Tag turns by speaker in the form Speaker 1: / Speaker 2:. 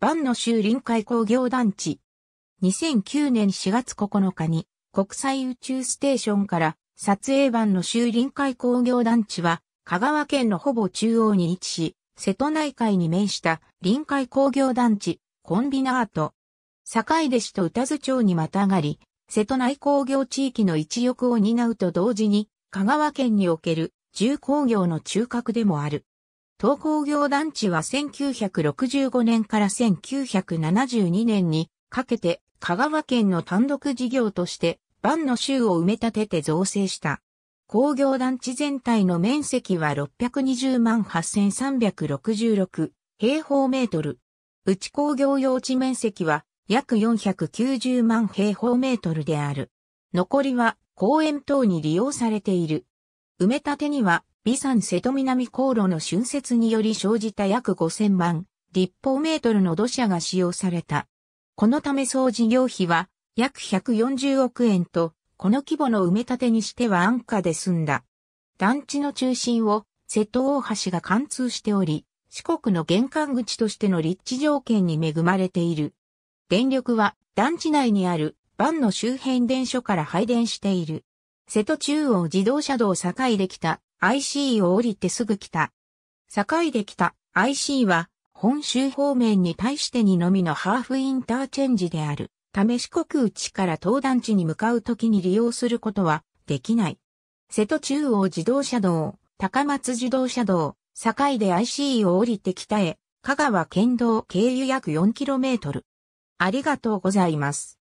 Speaker 1: 万の州臨海工業団地。2009年4月9
Speaker 2: 日に国際宇宙ステーションから撮影版の州臨海工業団地は香川県のほぼ中央に位置し、瀬戸内海に面した臨海工業団地、コンビナート。堺出市と宇多津町にまたがり、瀬戸内工業地域の一翼を担うと同時に、香川県における重工業の中核でもある。東工業団地は1965年から1972年にかけて香川県の単独事業として万の州を埋め立てて造成した。工業団地全体の面積は620万8366平方メートル。内工業用地面積は約490万平方メートルである。残りは公園等に利用されている。埋め立てには備山瀬戸南航路の浚渫により生じた約5000万立方メートルの土砂が使用された。このため総事業費は約140億円と、この規模の埋め立てにしては安価で済んだ。団地の中心を瀬戸大橋が貫通しており、四国の玄関口としての立地条件に恵まれている。電力は団地内にある万の周辺電所から配電している。瀬戸中央自動車道境でた IC を降りてすぐ来た。境でた IC は本州方面に対してにのみのハーフインターチェンジである。ため四国内から東団地に向かうときに利用することはできない。瀬戸中央自動車道、高松自動車道、境で IC を降りて北へ、香川県道
Speaker 1: 経由約 4km。ありがとうございます。